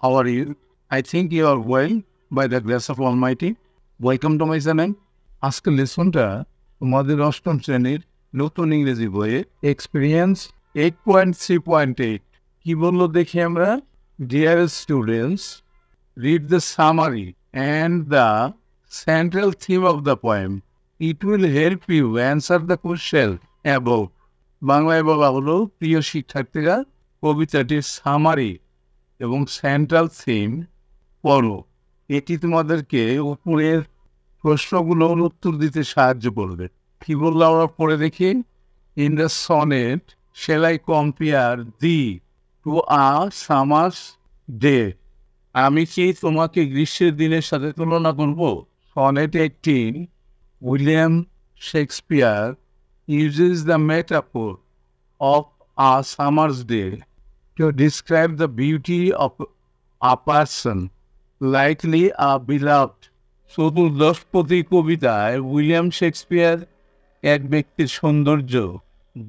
How are you? I think you are well by the grace of Almighty. Welcome to my channel. আজকের লেসনটা তোমাদের অষ্টম শ্রেণীর নতুন ইংরেজি বইয়ে experience eight point three point eight কী বললো দেখি আমরা dear students read the summary and the central theme of the poem it will help you answer the question above বাংলায় বলা হলো প্রিয় শিক্ষার্থীরা কবিতাটির সামারি এবং সেন্ট্রাল থিম পড়ো এটি তোমাদেরকে উপরের প্রশ্নগুলোর উত্তর দিতে সাহায্য করবে কি বললো আমরা পড়ে দেখি in the sonnet shall I I compare thee to a summer's day আমি কি তোমাকে গ্রীষ্মের দিনের সাথে তুলনা করব sonnet eighteen William Shakespeare uses the metaphor of a summer's day to describe the beauty of a person, likely a beloved. চতুর্দশপতি কবিতায় উইলিয়াম শেক্সপিয়ার এক ব্যক্তির সৌন্দর্য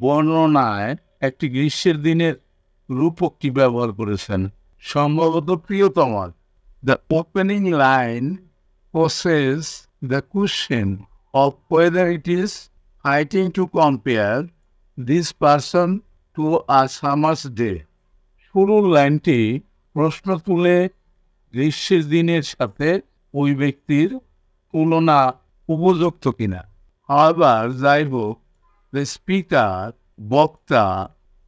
বর্ণনায় একটি গ্রীষ্মের দিনের রূপকটি ব্যবহার করেছেন সম্ভবত প্রিয়তমার the opening line poses the question of whether it is fitting to compare this person to a summer's day পুরো লাইনটি প্রশ্ন তুলে গ্রীষ্মের দিনের সাথে ওই ব্যক্তির তুলনা উপযুক্ত কিনা আবার যাই হোক দ্য স্পিকার বক্তা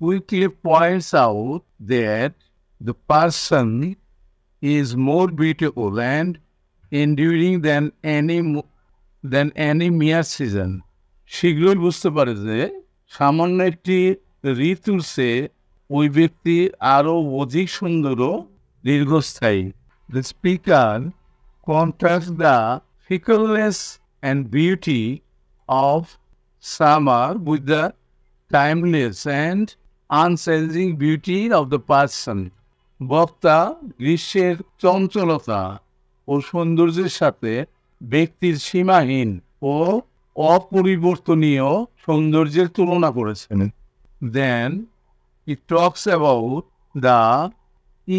quickly points out that the person is more beautiful and enduring than any than any mere season শীঘ্রই বুঝতে পারে যে সামান্য একটি ঋতুর সে ওই ব্যক্তি আরও অধিক সুন্দর ও দীর্ঘস্থায়ী the speaker contrast the fickleness and beauty of summer with the timeless and unchanging beauty of the person বক্তা গ্রীষ্মের চঞ্চলতা ও সৌন্দর্যের সাথে ব্যক্তির সীমাহীন ও অপরিবর্তনীয় সৌন্দর্যের তুলনা করেছেন দেন it talks about the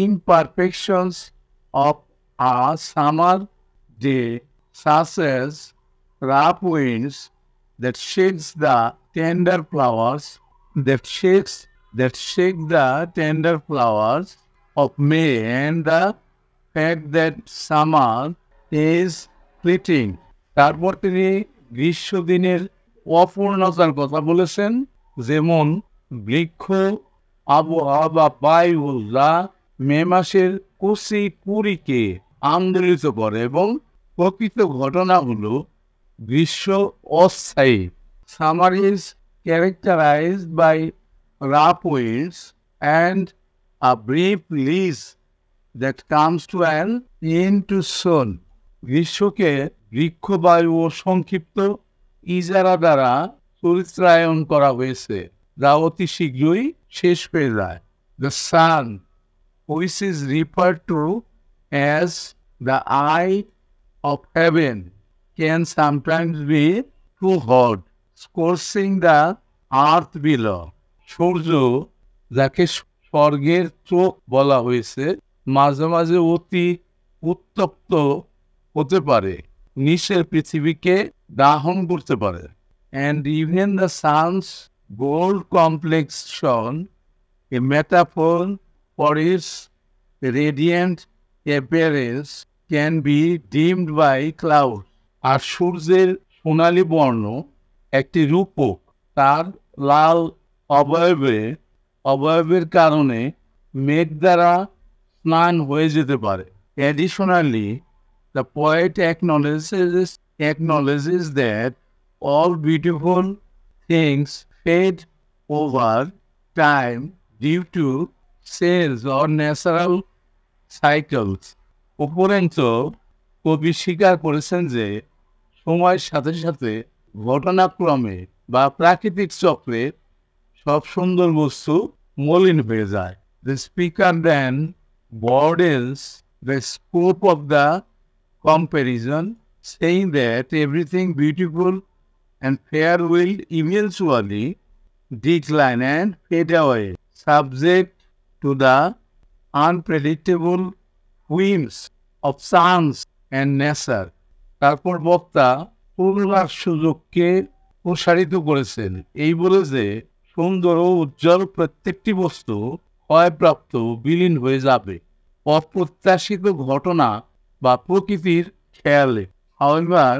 imperfections of a summer day, such as rough winds that shakes the tender flowers, that shakes that shake the tender flowers of May, and the fact that summer is fleeting. তারপর তিনি গ্রীষ্মদিনের অপূর্ণতার কথা বলেছেন যেমন বৃক্ষ আবহাওয়া পাই যা মে মাসের কুসি কুড়িকে আন্দোলিত করে এবং প্রকৃত ঘটনা হল গ্রীষ্ম অস্থায়ী summer is characterised by rough and a brief lease that comes to an end too soon গ্রীষ্মকে বৃক্ষবায়ু ও সংক্ষিপ্ত ইজারা দ্বারা চরিত্রায়ন করা হয়েছে যা অতি শীঘ্রই শেষ হয়ে যায় the sun which is refer to as the eye of heaven can sometimes be too hot scorching the earth বিল সূর্য যাকে স্বর্গের চোখ বলা হয়েছে মাঝে মাঝে অতি উত্তপ্ত হতে পারে নিচের পৃথিবীকে দাহন করতে পারে and even the sun's gold complex shown, a metaphor for its radiant appearance can be dimmed by clouds. আর সূর্যের সোনালী বর্ণ একটি রূপক তার লাল অবয়বে অবয়বের কারণে মেঘ দ্বারা স্নান হয়ে যেতে পারে additionally the poet acknowledges acknowledges that all beautiful things fade over time due to cells or natural cycles. উপরন্ত কবি স্বীকার করেছেন যে সময়ের সাথে সাথে ঘটনাক্রমে বা প্রাকৃতিক চক্রে সব সুন্দর বস্তু মলিন হয়ে যায় the speaker then broadens the scope of the comparison, saying that everything beautiful and fare will eventually decline and fade away, subject to the unpredictable whims of chance and nature. তারপর বক্তা পুনর্বার সুযোগকে প্রসারিত করেছেন এই বলে যে সুন্দর ও উজ্জ্বল প্রত্যেকটি বস্তু ক্ষয়প্রাপ্ত বিলীন হয়ে যাবে অপ্রত্যাশিত ঘটনা বা প্রকৃতির খেয়ালে however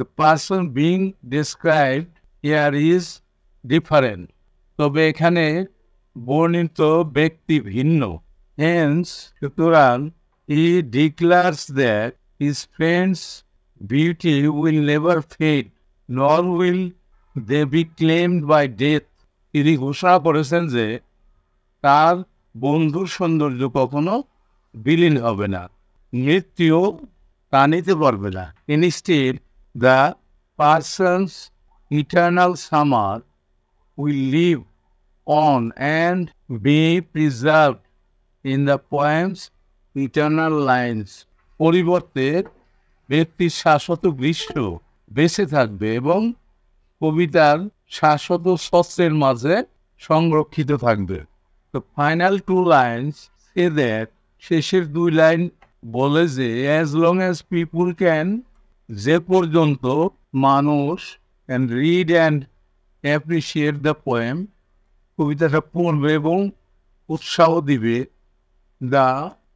the person being described here is different. তবে এখানে বর্ণিত ব্যক্তি ভিন্ন হেন্স সুতরাং he declares that his friend's beauty will never fade nor will they be claimed by death তিনি ঘোষণা করেছেন যে তার বন্ধুর সৌন্দর্য কখনো বিলীন হবে না মৃত্যুও তা নিতে পারবে না ইনস্টিট the person's eternal summer will live on and be preserved in the poem's eternal lines. পরিবর্তে ব্যক্তির শাশ্বত গ্রীষ্ম বেঁচে থাকবে এবং কবিতার শাশ্বত সস্ত্রের মাঝে সংরক্ষিত থাকবে তো ফাইনাল টু লাইন্স এদের শেষের দুই লাইন বলে যে as long as people can যে পর্যন্ত মানুষ and read and appreciate the poem কবিতাটা পড়বে এবং উৎসাহ দিবে the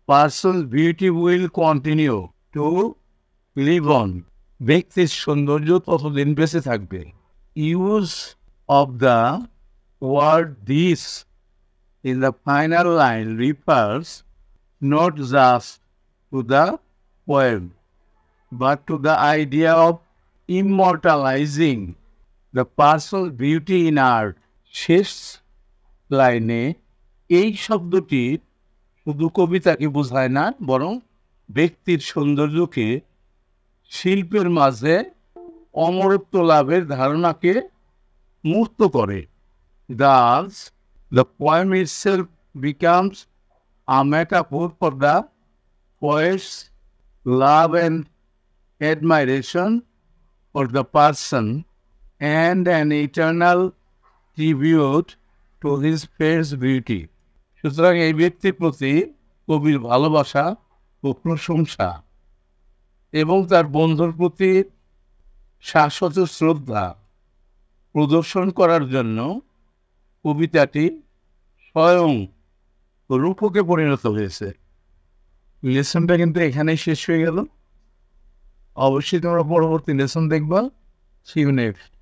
person's beauty will continue to live on ব্যক্তির সৌন্দর্য ততদিন বেঁচে থাকবে use of the word this in the final line refers not just to the poem but to the idea of immortalizing the personal beauty in art শেষ লাইনে এই শব্দটি শুধু কবিতাকে বোঝায় না বরং ব্যক্তির সৌন্দর্যকে শিল্পের মাঝে অমরত্ব লাভের ধারণাকে মুক্ত করে thus the poem self becomes a metaphor for the poet's love and admiration for the person and an eternal tribute to his face beauty. সুতরাং এই ব্যক্তির প্রতি কবির ভালোবাসা ও প্রশংসা এবং তার বন্ধুর প্রতি শাশ্বত শ্রদ্ধা প্রদর্শন করার জন্য কবিতাটি স্বয়ং রূপকে পরিণত হয়েছে লেসনটা কিন্তু এখানেই শেষ হয়ে গেল অবশ্যই তোমরা পরবর্তী লেসন দেখবা সিউ ইউ নেক্সট